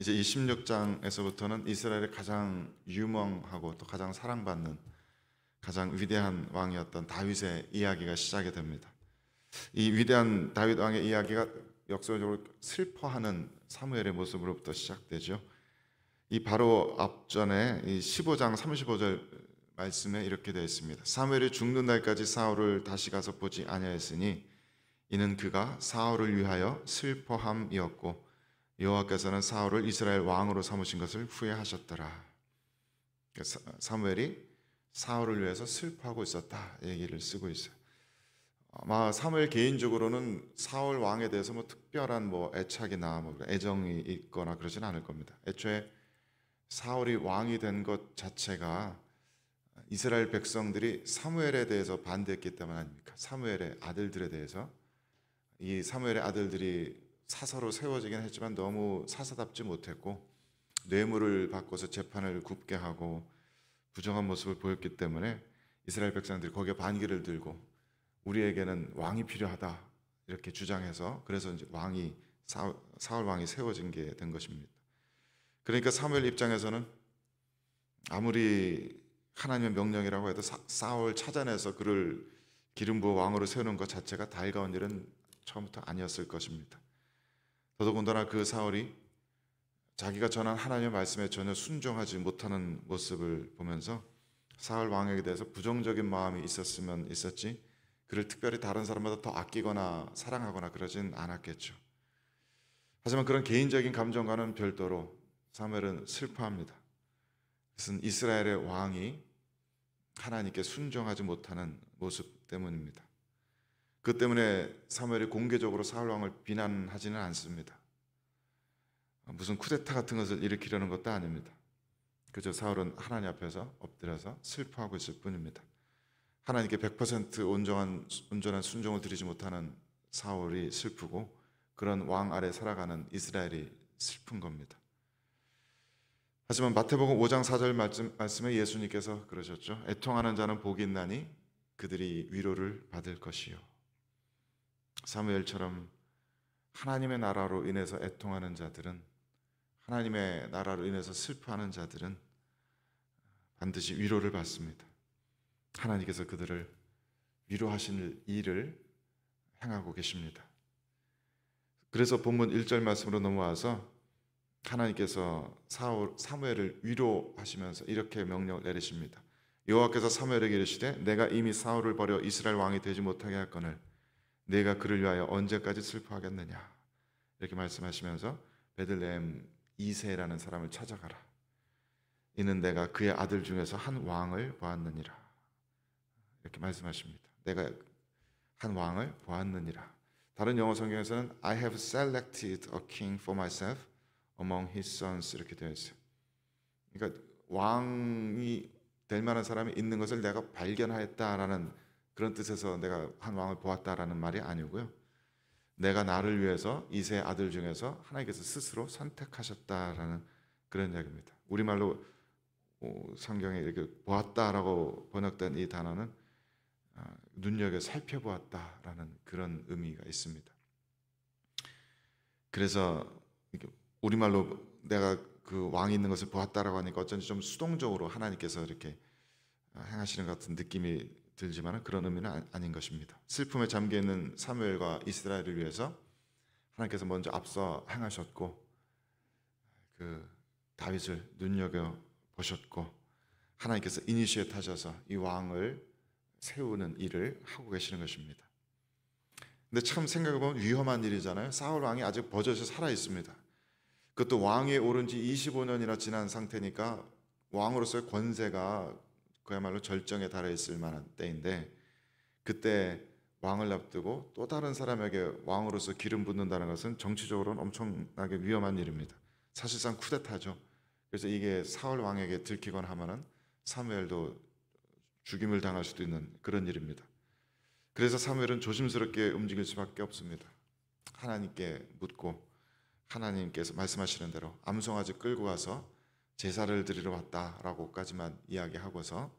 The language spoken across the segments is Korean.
이제 26장에서부터는 이스라엘의 가장 유명하고 또 가장 사랑받는 가장 위대한 왕이었던 다윗의 이야기가 시작이 됩니다. 이 위대한 다윗 왕의 이야기가 역설적으로 슬퍼하는 사무엘의 모습으로부터 시작되죠. 이 바로 앞전에 이 15장 35절 말씀에 이렇게 되어 있습니다. 사무엘이 죽는 날까지 사울을 다시 가서 보지 아니하였으니 이는 그가 사울을 위하여 슬퍼함이었고 여호와께서는 사울을 이스라엘 왕으로 삼으신 것을 후회하셨더라. 그러니까 사무엘이 사울을 위해서 슬퍼하고 있었다 얘기를 쓰고 있어요. 아마 사무엘 개인적으로는 사울 왕에 대해서 뭐 특별한 뭐 애착이나 뭐 애정이 있거나 그러진 않을 겁니다. 애초에 사울이 왕이 된 것 자체가 이스라엘 백성들이 사무엘에 대해서 반대했기 때문 아닙니까? 사무엘의 아들들에 대해서 이 사무엘의 아들들이 사서로 세워지긴 했지만 너무 사사답지 못했고 뇌물을 바꿔서 재판을 굽게 하고 부정한 모습을 보였기 때문에 이스라엘 백성들이 거기에 반기를 들고 우리에게는 왕이 필요하다 이렇게 주장해서 그래서 이제 왕이 사울 왕이 세워진 게 된 것입니다. 그러니까 사무엘 입장에서는 아무리 하나님의 명령이라고 해도 사울 찾아내서 그를 기름 부어 왕으로 세우는 것 자체가 달가운 일은 처음부터 아니었을 것입니다. 더더군다나 그 사울이 자기가 전한 하나님의 말씀에 전혀 순종하지 못하는 모습을 보면서 사울 왕에게 대해서 부정적인 마음이 있었으면 있었지 그를 특별히 다른 사람보다 더 아끼거나 사랑하거나 그러진 않았겠죠. 하지만 그런 개인적인 감정과는 별도로 사무엘은 슬퍼합니다. 그것은 이스라엘의 왕이 하나님께 순종하지 못하는 모습 때문입니다. 그 때문에 사무엘이 공개적으로 사울 왕을 비난하지는 않습니다. 무슨 쿠데타 같은 것을 일으키려는 것도 아닙니다. 그저 사울은 하나님 앞에서 엎드려서 슬퍼하고 있을 뿐입니다. 하나님께 100% 온전한 온전한 순종을 드리지 못하는 사울이 슬프고 그런 왕 아래 살아가는 이스라엘이 슬픈 겁니다. 하지만 마태복음 5장 4절 말씀에 예수님께서 그러셨죠. 애통하는 자는 복이 있나니 그들이 위로를 받을 것이요. 사무엘처럼 하나님의 나라로 인해서 애통하는 자들은 하나님의 나라로 인해서 슬퍼하는 자들은 반드시 위로를 받습니다. 하나님께서 그들을 위로하시는 일을 행하고 계십니다. 그래서 본문 1절 말씀으로 넘어와서 하나님께서 사울, 사무엘을 위로하시면서 이렇게 명령을 내리십니다. 여호와께서 사무엘에게 이르시되 내가 이미 사울을 버려 이스라엘 왕이 되지 못하게 할거을 내가 그를 위하여 언제까지 슬퍼하겠느냐. 이렇게 말씀하시면서 베들레헴 2세라는 사람을 찾아가라. 이는 내가 그의 아들 중에서 한 왕을 보았느니라. 이렇게 말씀하십니다. 내가 한 왕을 보았느니라. 다른 영어 성경에서는 I have selected a king for myself among his sons 이렇게 되어 있어요. 그러니까 왕이 될 만한 사람이 있는 것을 내가 발견하였다라는 그런 뜻에서 내가 한 왕을 보았다라는 말이 아니고요. 내가 나를 위해서 이 세 아들 중에서 하나님께서 스스로 선택하셨다라는 그런 이야기입니다. 우리말로 어, 성경에 이렇게 보았다라고 번역된 이 단어는 아, 눈여겨 살펴보았다라는 그런 의미가 있습니다. 그래서 우리말로 내가 그 왕이 있는 것을 보았다라고 하니까 어쩐지 좀 수동적으로 하나님께서 이렇게 아, 행하시는 같은 느낌이 들지만 그런 의미는 아, 아닌 것입니다. 슬픔에 잠겨 있는 사무엘과 이스라엘을 위해서 하나님께서 먼저 앞서 행하셨고 그 다윗을 눈여겨 보셨고 하나님께서 이니시엣 하셔서 이 왕을 세우는 일을 하고 계시는 것입니다. 근데 참 생각해 보면 위험한 일이잖아요. 사울 왕이 아직 버젓이 살아 있습니다. 그것도 왕에 오른 지 25년이나 지난 상태니까 왕으로서의 권세가 그야말로 절정에 달해있을 만한 때인데 그때 왕을 앞두고 또 다른 사람에게 왕으로서 기름 붓는다는 것은 정치적으로는 엄청나게 위험한 일입니다. 사실상 쿠데타죠. 그래서 이게 사울 왕에게 들키거나 하면은 사무엘도 죽임을 당할 수도 있는 그런 일입니다. 그래서 사무엘은 조심스럽게 움직일 수밖에 없습니다. 하나님께 묻고 하나님께서 말씀하시는 대로 암송아지 끌고 가서 제사를 드리러 왔다라고까지만 이야기하고서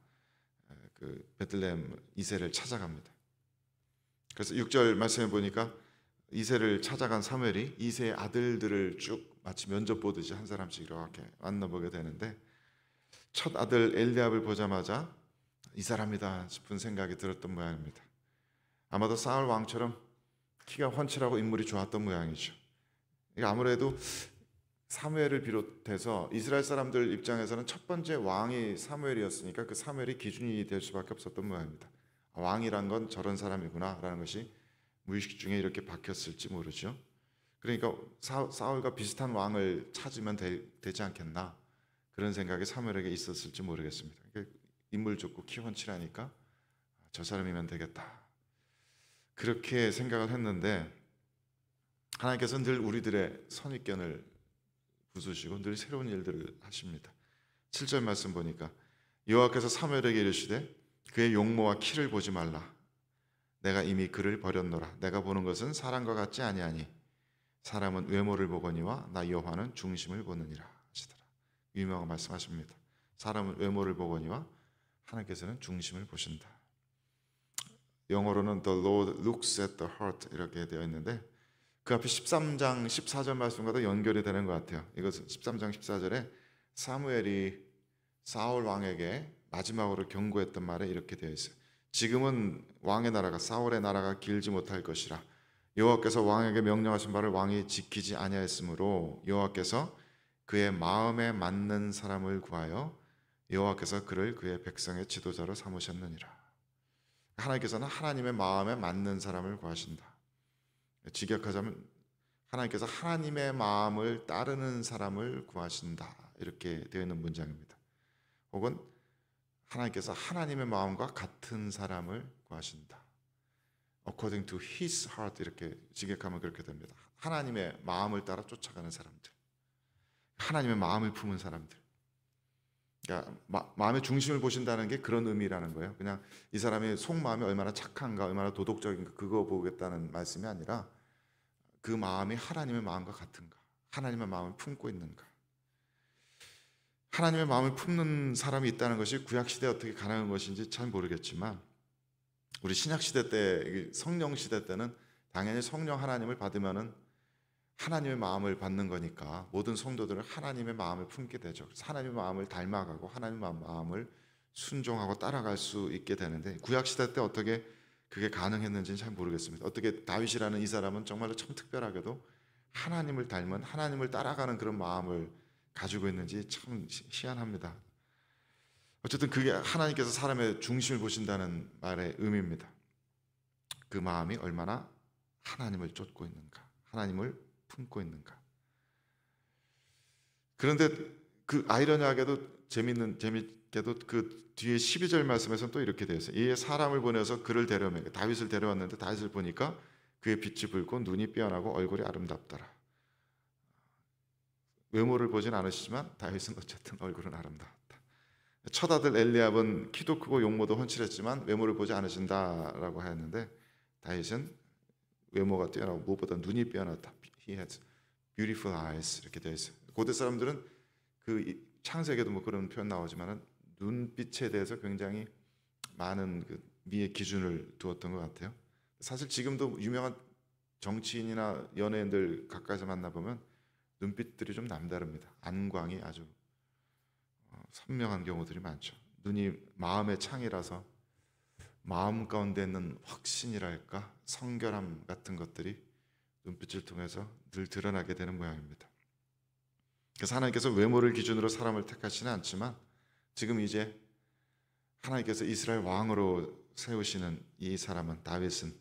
그 베들레헴 이세를 찾아갑니다. 그래서 6절 말씀해 보니까 이세를 찾아간 사무엘이 이세의 아들들을 쭉 마치 면접 보듯이 한 사람씩 이렇게 만나보게 되는데 첫 아들 엘리압을 보자마자 이 사람이다 싶은 생각이 들었던 모양입니다. 아마도 사울 왕처럼 키가 훤칠하고 인물이 좋았던 모양이죠. 아무래도 사무엘을 비롯해서 이스라엘 사람들 입장에서는 첫 번째 왕이 사무엘이었으니까 그 사무엘이 기준이 될 수밖에 없었던 모양입니다. 아, 왕이란 건 저런 사람이구나라는 것이 무의식 중에 이렇게 박혔을지 모르죠. 그러니까 사울과 비슷한 왕을 찾으면 되, 지 않겠나 그런 생각이 사무엘에게 있었을지 모르겠습니다. 그러니까 인물 좋고 키 훤칠하니까 아, 저 사람이면 되겠다 그렇게 생각을 했는데 하나님께서는 늘 우리들의 선입견을 부수시고 늘 새로운 일들을 하십니다. 7절 말씀 보니까 여호와께서 사무엘에게 이르시되 그의 용모와 키를 보지 말라. 내가 이미 그를 버렸노라. 내가 보는 것은 사람과 같지 아니하니 사람은 외모를 보거니와 나 여호와는 중심을 보느니라 하시더라. 유명한 말씀하십니다. 사람은 외모를 보거니와 하나님께서는 중심을 보신다. 영어로는 the Lord looks at the heart 이렇게 되어 있는데 그 앞에 13장 14절 말씀과도 연결이 되는 것 같아요. 이것은 13장 14절에 사무엘이 사울 왕에게 마지막으로 경고했던 말에 이렇게 되어 있어요. 지금은 왕의 나라가 사울의 나라가 길지 못할 것이라 여호와께서 왕에게 명령하신 바를 왕이 지키지 아니하였으므로 여호와께서 그의 마음에 맞는 사람을 구하여 여호와께서 그를 그의 백성의 지도자로 삼으셨느니라. 하나님께서는 하나님의 마음에 맞는 사람을 구하신다. 직역하자면 하나님께서 하나님의 마음을 따르는 사람을 구하신다. 이렇게 되어 있는 문장입니다. 혹은 하나님께서 하나님의 마음과 같은 사람을 구하신다. According to his heart 이렇게 직역하면 그렇게 됩니다. 하나님의 마음을 따라 쫓아가는 사람들. 하나님의 마음을 품은 사람들. 그러니까 마, 마음의 중심을 보신다는 게 그런 의미라는 거예요. 그냥 이 사람의 속마음이 얼마나 착한가, 얼마나 도덕적인가 그거 보겠다는 말씀이 아니라 그 마음이 하나님의 마음과 같은가? 하나님의 마음을 품고 있는가? 하나님의 마음을 품는 사람이 있다는 것이 구약 시대에 어떻게 가능한 것인지 잘 모르겠지만 우리 신약 시대 때 성령 시대 때는 당연히 성령 하나님을 받으면은 하나님의 마음을 받는 거니까 모든 성도들은 하나님의 마음을 품게 되죠. 하나님의 마음을 닮아가고 하나님의 마음을 순종하고 따라갈 수 있게 되는데 구약 시대 때 어떻게 그게 가능했는지는 잘 모르겠습니다. 어떻게 다윗이라는 이 사람은 정말로 참 특별하게도 하나님을 닮은 하나님을 따라가는 그런 마음을 가지고 있는지 참 희한합니다. 어쨌든 그게 하나님께서 사람의 중심을 보신다는 말의 의미입니다. 그 마음이 얼마나 하나님을 쫓고 있는가, 하나님을 품고 있는가. 그런데 그 아이러니하게도 재밌는 재밌게도 그 뒤에 12절 말씀에서는 또 이렇게 되어 있어요. 이에 사람을 보내서 그를 데려오면 다윗을 데려왔는데 다윗을 보니까 그의 빛이 붉고 눈이 빼어나고 얼굴이 아름답더라. 외모를 보진 않으시지만 다윗은 어쨌든 얼굴은 아름다웠다. 첫 아들 엘리압은 키도 크고 용모도 헌칠했지만 외모를 보지 않으신다라고 하였는데 다윗은 외모가 뛰어나고 무엇보다 눈이 빼어났다. He has beautiful eyes 이렇게 되어 있어요. 고대 사람들은 그창세기에도뭐 그런 표현 나오지만은 눈빛에 대해서 굉장히 많은 그 미의 기준을 두었던 것 같아요. 사실 지금도 유명한 정치인이나 연예인들 가까이서 만나보면 눈빛들이 좀 남다릅니다. 안광이 아주 어, 선명한 경우들이 많죠. 눈이 마음의 창이라서 마음 가운데 있는 확신이랄까 성결함 같은 것들이 눈빛을 통해서 늘 드러나게 되는 모양입니다. 그래서 하나님께서 외모를 기준으로 사람을 택하시는 않지만 지금 이제 하나님께서 이스라엘 왕으로 세우시는 이 사람은 다윗은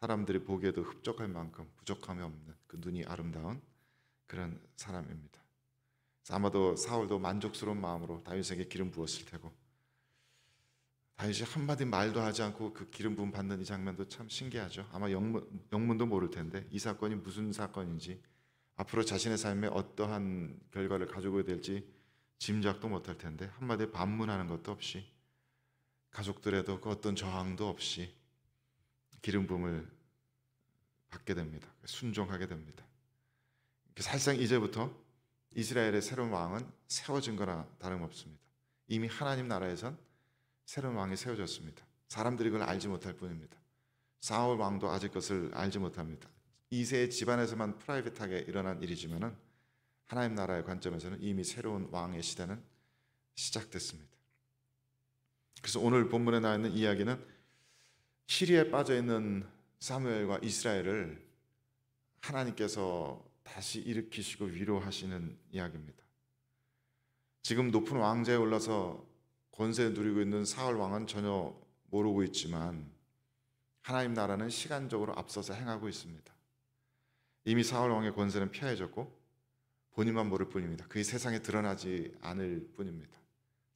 사람들이 보기에도 흡족할 만큼 부족함이 없는 그 눈이 아름다운 그런 사람입니다. 아마도 사울도 만족스러운 마음으로 다윗에게 기름 부었을 테고 다윗이 한마디 말도 하지 않고 그 기름 부음 받는 이 장면도 참 신기하죠. 아마 영문, 영문도 모를 텐데 이 사건이 무슨 사건인지 앞으로 자신의 삶에 어떠한 결과를 가지고 될지 짐작도 못할 텐데 한마디 반문하는 것도 없이 가족들에도 그 어떤 저항도 없이 기름 부을 받게 됩니다. 순종하게 됩니다. 사실상 이제부터 이스라엘의 새로운 왕은 세워진 거나 다름없습니다. 이미 하나님 나라에선 새로운 왕이 세워졌습니다. 사람들이 그걸 알지 못할 뿐입니다. 사울 왕도 아직 것을 알지 못합니다. 2세 의 집안에서만 프라이빗하게 일어난 일이지만은 하나님 나라의 관점에서는 이미 새로운 왕의 시대는 시작됐습니다. 그래서 오늘 본문에 나 있는 이야기는 시리에 빠져 있는 사무엘과 이스라엘을 하나님께서 다시 일으키시고 위로하시는 이야기입니다. 지금 높은 왕자에 올라서 권세 누리고 있는 사울 왕은 전혀 모르고 있지만 하나님 나라는 시간적으로 앞서서 행하고 있습니다. 이미 사울 왕의 권세는 피해졌고 본인만 모를 뿐입니다. 그의 세상에 드러나지 않을 뿐입니다.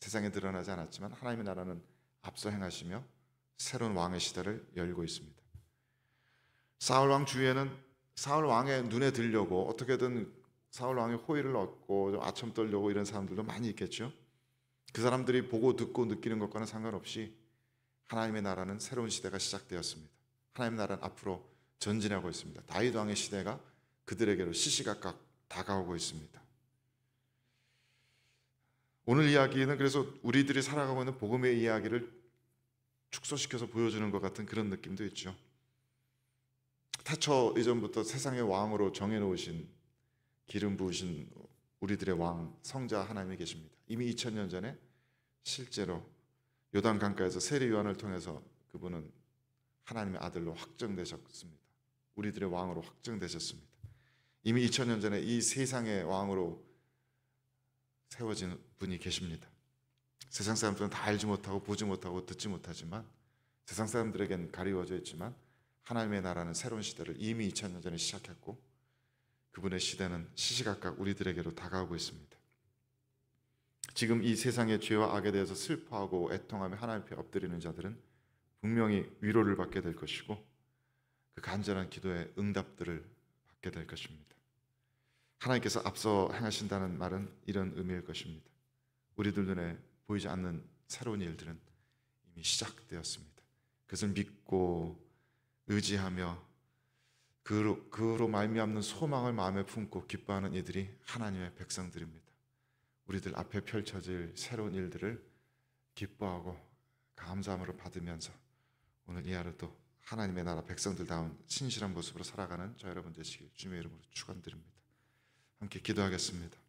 세상에 드러나지 않았지만 하나님의 나라는 앞서 행하시며 새로운 왕의 시대를 열고 있습니다. 사울 왕 주위에는 사울 왕의 눈에 들려고 어떻게든 사울 왕의 호의를 얻고 아첨 떨려고 이런 사람들도 많이 있겠죠. 그 사람들이 보고 듣고 느끼는 것과는 상관없이 하나님의 나라는 새로운 시대가 시작되었습니다. 하나님의 나라는 앞으로 전진하고 있습니다. 다윗 왕의 시대가 그들에게로 시시각각 다가오고 있습니다. 오늘 이야기는 그래서 우리들이 살아가고 있는 복음의 이야기를 축소시켜서 보여주는 것 같은 그런 느낌도 있죠. 타처 이전부터 세상의 왕으로 정해놓으신 기름 부으신 우리들의 왕 성자 하나님이 계십니다. 이미 2000년 전에 실제로 요단 강가에서 세례 요한을 통해서 그분은 하나님의 아들로 확정되셨습니다. 우리들의 왕으로 확정되셨습니다. 이미 2 0년 전에 이 세상의 왕으로 세워진 분이 계십니다. 세상 사람들은 다 알지 못하고 보지 못하고 듣지 못하지만 세상 사람들에겐 가리워져 있지만 하나님의 나라는 새로운 시대를 이미 2 0년 전에 시작했고 그분의 시대는 시시각각 우리들에게로 다가오고 있습니다. 지금 이 세상의 죄와 악에 대해서 슬퍼하고 애통하며 하나님 앞에 엎드리는 자들은 분명히 위로를 받게 될 것이고 그 간절한 기도의 응답들을 받게 될 것입니다. 하나님께서 앞서 행하신다는 말은 이런 의미일 것입니다. 우리들 눈에 보이지 않는 새로운 일들은 이미 시작되었습니다. 그것을 믿고 의지하며 그로, 그로 말미암는 소망을 마음에 품고 기뻐하는 이들이 하나님의 백성들입니다. 우리들 앞에 펼쳐질 새로운 일들을 기뻐하고 감사함으로 받으면서 오늘 이 하루도 하나님의 나라 백성들다운 신실한 모습으로 살아가는 저 여러분 되시길 주님의 이름으로 축원드립니다. 함께 기도하겠습니다.